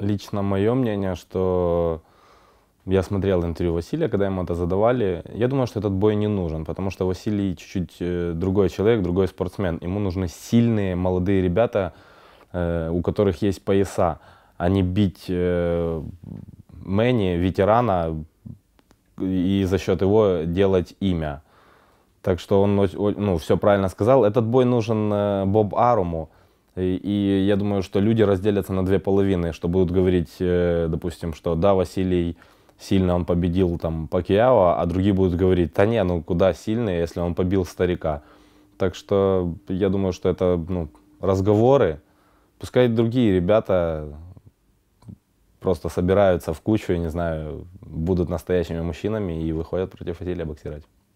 Лично мое мнение, что я смотрел интервью Василия, когда ему это задавали. Я думаю, что этот бой не нужен, потому что Василий чуть-чуть э, другой человек, другой спортсмен. Ему нужны сильные молодые ребята, э, у которых есть пояса, а не бить э, Мэнни, ветерана, и за счет его делать имя. Так что он ну, все правильно сказал. Этот бой нужен Боб Аруму, Э, и, я думаю, что люди разделятся на две половины, что будут говорить, э, допустим, что да, Василий сильно он победил там Пакьяо, а другие будут говорить, да не, ну куда сильный, если он побил старика. Так что я думаю, что это ну, разговоры. Пускай другие ребята просто собираются в кучу, я не знаю, будут настоящими мужчинами и выходят против Василия боксировать.